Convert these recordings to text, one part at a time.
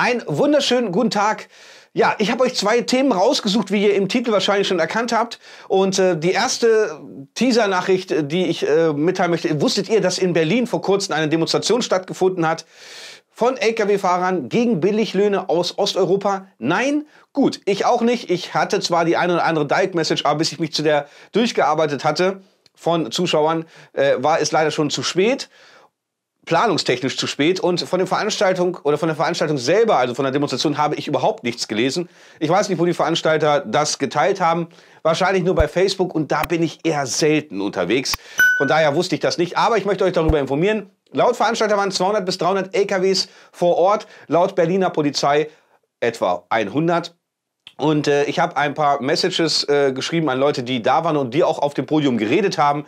Ein wunderschönen guten Tag. Ja, ich habe euch zwei Themen rausgesucht, wie ihr im Titel wahrscheinlich schon erkannt habt. Und äh, die erste Teaser-Nachricht, die ich äh, mitteilen möchte, wusstet ihr, dass in Berlin vor kurzem eine Demonstration stattgefunden hat von Lkw-Fahrern gegen Billiglöhne aus Osteuropa? Nein? Gut, ich auch nicht. Ich hatte zwar die eine oder andere Dike-Message, aber bis ich mich zu der durchgearbeitet hatte von Zuschauern, äh, war es leider schon zu spät planungstechnisch zu spät und von der Veranstaltung oder von der Veranstaltung selber, also von der Demonstration, habe ich überhaupt nichts gelesen. Ich weiß nicht, wo die Veranstalter das geteilt haben. Wahrscheinlich nur bei Facebook und da bin ich eher selten unterwegs. Von daher wusste ich das nicht. Aber ich möchte euch darüber informieren. Laut Veranstalter waren 200 bis 300 LKWs vor Ort. Laut Berliner Polizei etwa 100. Und äh, ich habe ein paar Messages äh, geschrieben an Leute, die da waren und die auch auf dem Podium geredet haben.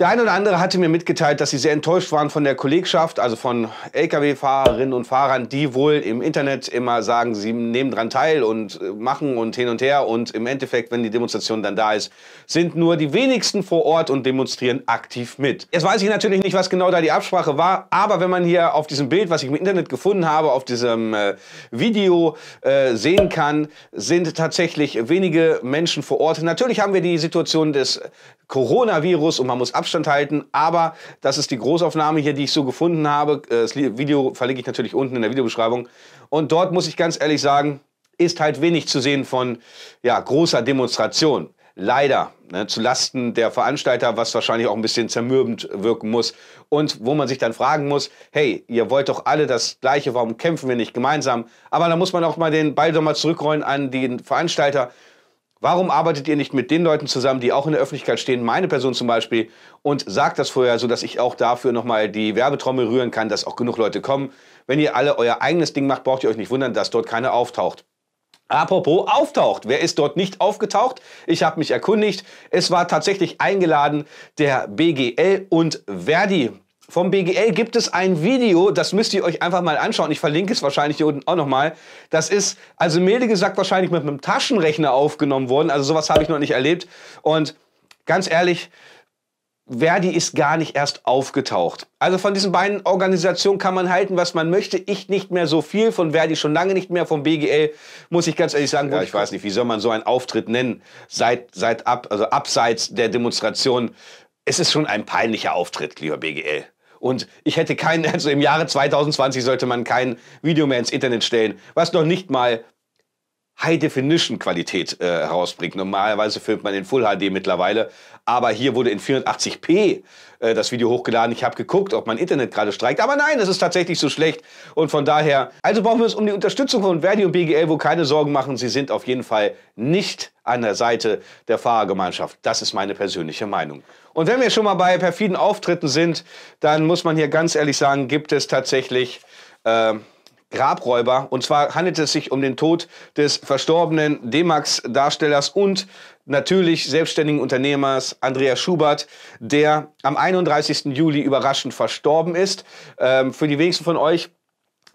Der eine oder andere hatte mir mitgeteilt, dass sie sehr enttäuscht waren von der Kollegschaft, also von Lkw-Fahrerinnen und Fahrern, die wohl im Internet immer sagen, sie nehmen dran teil und äh, machen und hin und her. Und im Endeffekt, wenn die Demonstration dann da ist, sind nur die wenigsten vor Ort und demonstrieren aktiv mit. Jetzt weiß ich natürlich nicht, was genau da die Absprache war, aber wenn man hier auf diesem Bild, was ich im Internet gefunden habe, auf diesem äh, Video äh, sehen kann, sind tatsächlich wenige Menschen vor Ort. Natürlich haben wir die Situation des Coronavirus und man muss abschauen Abstand halten, aber das ist die Großaufnahme hier, die ich so gefunden habe. Äh, das Video verlinke ich natürlich unten in der Videobeschreibung. Und dort muss ich ganz ehrlich sagen, ist halt wenig zu sehen von ja, großer Demonstration. Leider, ne, zu Lasten der Veranstalter, was wahrscheinlich auch ein bisschen zermürbend wirken muss. Und wo man sich dann fragen muss, hey, ihr wollt doch alle das Gleiche, warum kämpfen wir nicht gemeinsam? Aber da muss man auch mal den Ball doch zurückrollen an den Veranstalter Warum arbeitet ihr nicht mit den Leuten zusammen, die auch in der Öffentlichkeit stehen, meine Person zum Beispiel, und sagt das vorher, sodass ich auch dafür nochmal die Werbetrommel rühren kann, dass auch genug Leute kommen? Wenn ihr alle euer eigenes Ding macht, braucht ihr euch nicht wundern, dass dort keiner auftaucht. Apropos auftaucht. Wer ist dort nicht aufgetaucht? Ich habe mich erkundigt. Es war tatsächlich eingeladen der BGL und Verdi vom BGL gibt es ein Video, das müsst ihr euch einfach mal anschauen. Ich verlinke es wahrscheinlich hier unten auch nochmal. Das ist, also milde gesagt, wahrscheinlich mit einem Taschenrechner aufgenommen worden. Also sowas habe ich noch nicht erlebt. Und ganz ehrlich, Verdi ist gar nicht erst aufgetaucht. Also von diesen beiden Organisationen kann man halten, was man möchte. Ich nicht mehr so viel, von Verdi schon lange nicht mehr, vom BGL muss ich ganz ehrlich sagen. Ja, ich weiß nicht, wie soll man so einen Auftritt nennen, seit, seit ab, also abseits der Demonstration. Es ist schon ein peinlicher Auftritt, lieber BGL. Und ich hätte keinen, also im Jahre 2020 sollte man kein Video mehr ins Internet stellen, was noch nicht mal High-Definition-Qualität äh, herausbringt. Normalerweise filmt man in Full HD mittlerweile, aber hier wurde in 480p äh, das Video hochgeladen. Ich habe geguckt, ob mein Internet gerade streikt, aber nein, es ist tatsächlich so schlecht. Und von daher, also brauchen wir uns um die Unterstützung von Verdi und BGL, wo keine Sorgen machen. Sie sind auf jeden Fall nicht an der Seite der Fahrergemeinschaft. Das ist meine persönliche Meinung. Und wenn wir schon mal bei perfiden Auftritten sind, dann muss man hier ganz ehrlich sagen, gibt es tatsächlich... Äh, Grabräuber. Und zwar handelt es sich um den Tod des verstorbenen D-Max-Darstellers und natürlich selbstständigen Unternehmers Andreas Schubert, der am 31. Juli überraschend verstorben ist. Ähm, für die wenigsten von euch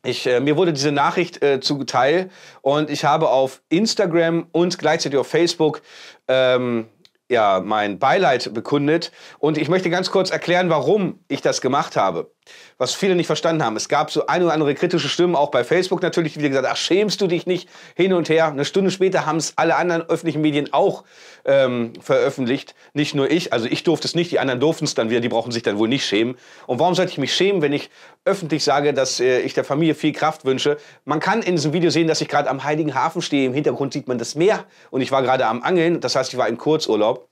ich, äh, mir wurde diese Nachricht äh, zugeteilt und ich habe auf Instagram und gleichzeitig auf Facebook ähm, ja, mein Beileid bekundet. Und ich möchte ganz kurz erklären, warum ich das gemacht habe was viele nicht verstanden haben. Es gab so ein oder andere kritische Stimmen, auch bei Facebook natürlich, die gesagt haben, ach, schämst du dich nicht, hin und her. Eine Stunde später haben es alle anderen öffentlichen Medien auch ähm, veröffentlicht, nicht nur ich. Also ich durfte es nicht, die anderen durften es dann wieder, die brauchen sich dann wohl nicht schämen. Und warum sollte ich mich schämen, wenn ich öffentlich sage, dass äh, ich der Familie viel Kraft wünsche? Man kann in diesem Video sehen, dass ich gerade am Heiligen Hafen stehe, im Hintergrund sieht man das Meer und ich war gerade am Angeln, das heißt, ich war im Kurzurlaub.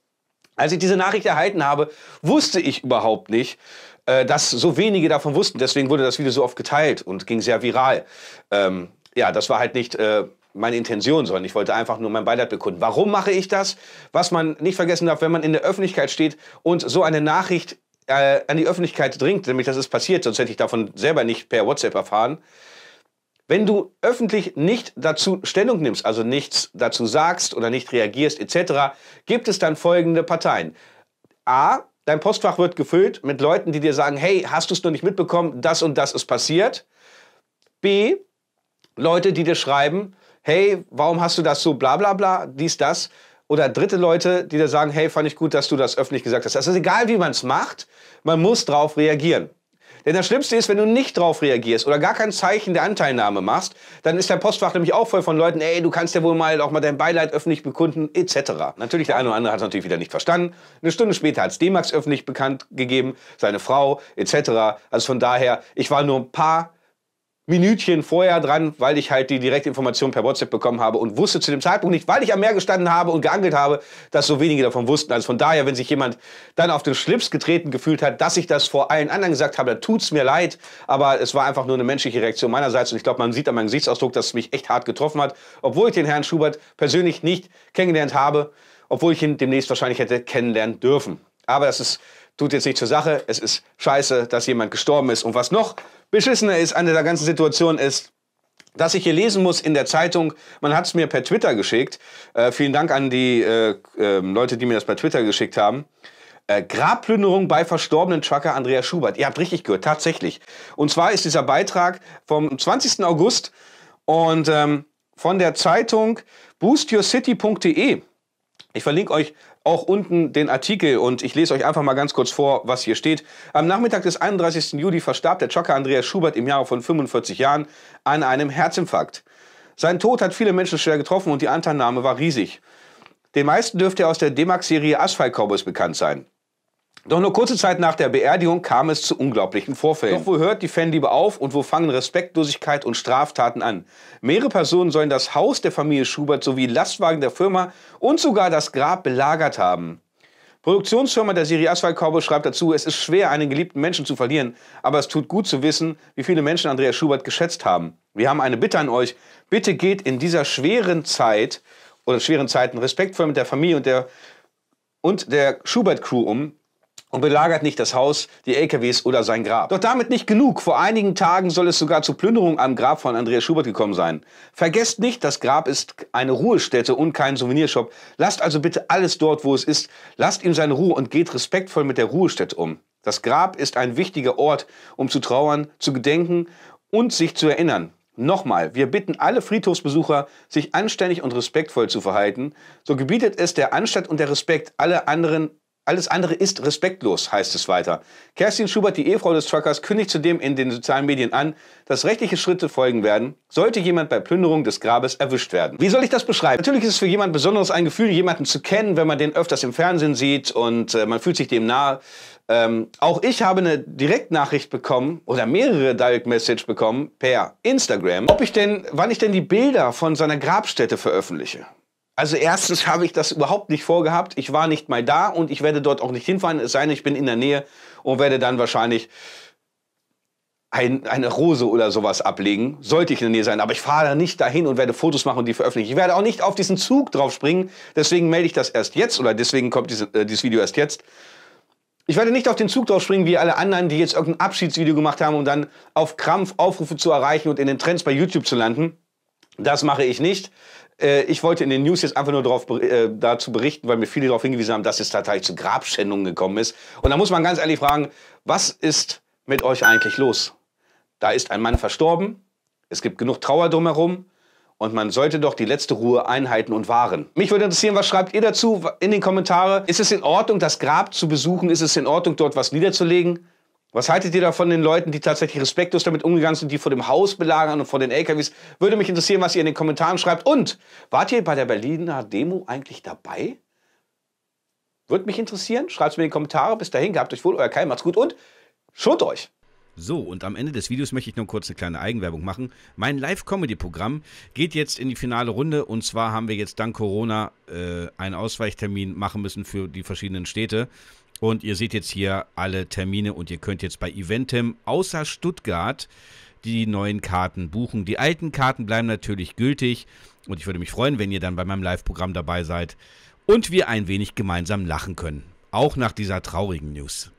Als ich diese Nachricht erhalten habe, wusste ich überhaupt nicht, äh, dass so wenige davon wussten. Deswegen wurde das Video so oft geteilt und ging sehr viral. Ähm, ja, das war halt nicht äh, meine Intention, sondern ich wollte einfach nur mein Beileid bekunden. Warum mache ich das? Was man nicht vergessen darf, wenn man in der Öffentlichkeit steht und so eine Nachricht äh, an die Öffentlichkeit dringt, nämlich das ist passiert, sonst hätte ich davon selber nicht per WhatsApp erfahren. Wenn du öffentlich nicht dazu Stellung nimmst, also nichts dazu sagst oder nicht reagierst etc., gibt es dann folgende Parteien. A, Dein Postfach wird gefüllt mit Leuten, die dir sagen, hey, hast du es noch nicht mitbekommen, das und das ist passiert. B, Leute, die dir schreiben, hey, warum hast du das so, bla bla bla, dies, das. Oder dritte Leute, die dir sagen, hey, fand ich gut, dass du das öffentlich gesagt hast. Es ist egal, wie man es macht, man muss darauf reagieren. Denn das Schlimmste ist, wenn du nicht drauf reagierst oder gar kein Zeichen der Anteilnahme machst, dann ist der Postfach nämlich auch voll von Leuten, ey, du kannst ja wohl mal auch mal dein Beileid öffentlich bekunden, etc. Natürlich, der eine oder andere hat es natürlich wieder nicht verstanden. Eine Stunde später hat es D-Max öffentlich bekannt gegeben, seine Frau, etc. Also von daher, ich war nur ein paar Minütchen vorher dran, weil ich halt die direkte Information per WhatsApp bekommen habe und wusste zu dem Zeitpunkt nicht, weil ich am Meer gestanden habe und geangelt habe, dass so wenige davon wussten. Also von daher, wenn sich jemand dann auf den Schlips getreten gefühlt hat, dass ich das vor allen anderen gesagt habe, da tut es mir leid, aber es war einfach nur eine menschliche Reaktion meinerseits und ich glaube, man sieht an meinem Gesichtsausdruck, dass es mich echt hart getroffen hat, obwohl ich den Herrn Schubert persönlich nicht kennengelernt habe, obwohl ich ihn demnächst wahrscheinlich hätte kennenlernen dürfen. Aber das ist tut jetzt nicht zur Sache, es ist scheiße, dass jemand gestorben ist. Und was noch beschissener ist an der ganzen Situation ist, dass ich hier lesen muss in der Zeitung, man hat es mir per Twitter geschickt, äh, vielen Dank an die äh, äh, Leute, die mir das per Twitter geschickt haben, äh, Grabplünderung bei verstorbenen Trucker Andreas Schubert. Ihr habt richtig gehört, tatsächlich. Und zwar ist dieser Beitrag vom 20. August und ähm, von der Zeitung boostyourcity.de. Ich verlinke euch auch unten den Artikel und ich lese euch einfach mal ganz kurz vor, was hier steht. Am Nachmittag des 31. Juli verstarb der Jocker Andreas Schubert im Jahre von 45 Jahren an einem Herzinfarkt. Sein Tod hat viele Menschen schwer getroffen und die Anteilnahme war riesig. Den meisten dürfte er aus der D-Max-Serie Asphalt Cowboys bekannt sein. Doch nur kurze Zeit nach der Beerdigung kam es zu unglaublichen Vorfällen. Doch wo hört die Fanliebe auf und wo fangen Respektlosigkeit und Straftaten an? Mehrere Personen sollen das Haus der Familie Schubert sowie Lastwagen der Firma und sogar das Grab belagert haben. Produktionsfirma der Serie Asphalt Cowboy schreibt dazu, es ist schwer, einen geliebten Menschen zu verlieren, aber es tut gut zu wissen, wie viele Menschen Andreas Schubert geschätzt haben. Wir haben eine Bitte an euch. Bitte geht in dieser schweren Zeit oder schweren Zeiten respektvoll mit der Familie und der, und der Schubert-Crew um und belagert nicht das Haus, die LKWs oder sein Grab. Doch damit nicht genug. Vor einigen Tagen soll es sogar zu Plünderungen am Grab von Andreas Schubert gekommen sein. Vergesst nicht, das Grab ist eine Ruhestätte und kein Souvenirshop. Lasst also bitte alles dort, wo es ist. Lasst ihm seine Ruhe und geht respektvoll mit der Ruhestätte um. Das Grab ist ein wichtiger Ort, um zu trauern, zu gedenken und sich zu erinnern. Nochmal, wir bitten alle Friedhofsbesucher, sich anständig und respektvoll zu verhalten. So gebietet es der Anstand und der Respekt. Alle anderen alles andere ist respektlos, heißt es weiter. Kerstin Schubert, die Ehefrau des Truckers, kündigt zudem in den sozialen Medien an, dass rechtliche Schritte folgen werden, sollte jemand bei Plünderung des Grabes erwischt werden. Wie soll ich das beschreiben? Natürlich ist es für jemand besonderes ein Gefühl, jemanden zu kennen, wenn man den öfters im Fernsehen sieht und äh, man fühlt sich dem nahe. Ähm, auch ich habe eine Direktnachricht bekommen oder mehrere Direct Message bekommen per Instagram, ob ich denn, wann ich denn die Bilder von seiner Grabstätte veröffentliche. Also erstens habe ich das überhaupt nicht vorgehabt. Ich war nicht mal da und ich werde dort auch nicht hinfahren, es sei denn, ich bin in der Nähe und werde dann wahrscheinlich ein, eine Rose oder sowas ablegen, sollte ich in der Nähe sein. Aber ich fahre da nicht dahin und werde Fotos machen und die veröffentlichen. Ich werde auch nicht auf diesen Zug drauf springen. Deswegen melde ich das erst jetzt oder deswegen kommt diese, äh, dieses Video erst jetzt. Ich werde nicht auf den Zug drauf springen wie alle anderen, die jetzt irgendein Abschiedsvideo gemacht haben, um dann auf Krampf Aufrufe zu erreichen und in den Trends bei YouTube zu landen. Das mache ich nicht. Äh, ich wollte in den News jetzt einfach nur darauf, äh, dazu berichten, weil mir viele darauf hingewiesen haben, dass es tatsächlich zu Grabschändungen gekommen ist. Und da muss man ganz ehrlich fragen, was ist mit euch eigentlich los? Da ist ein Mann verstorben, es gibt genug Trauer drumherum und man sollte doch die letzte Ruhe einhalten und wahren. Mich würde interessieren, was schreibt ihr dazu in den Kommentaren? Ist es in Ordnung, das Grab zu besuchen? Ist es in Ordnung, dort was niederzulegen? Was haltet ihr da von den Leuten, die tatsächlich respektlos damit umgegangen sind, die vor dem Haus belagern und vor den LKWs? Würde mich interessieren, was ihr in den Kommentaren schreibt. Und wart ihr bei der Berliner Demo eigentlich dabei? Würde mich interessieren. Schreibt es mir in die Kommentare. Bis dahin, gehabt euch wohl, euer Kai, macht's gut und schont euch! So, und am Ende des Videos möchte ich noch kurz eine kleine Eigenwerbung machen. Mein Live-Comedy-Programm geht jetzt in die finale Runde und zwar haben wir jetzt dank Corona äh, einen Ausweichtermin machen müssen für die verschiedenen Städte. Und ihr seht jetzt hier alle Termine und ihr könnt jetzt bei Eventem außer Stuttgart die neuen Karten buchen. Die alten Karten bleiben natürlich gültig und ich würde mich freuen, wenn ihr dann bei meinem Live-Programm dabei seid und wir ein wenig gemeinsam lachen können. Auch nach dieser traurigen News.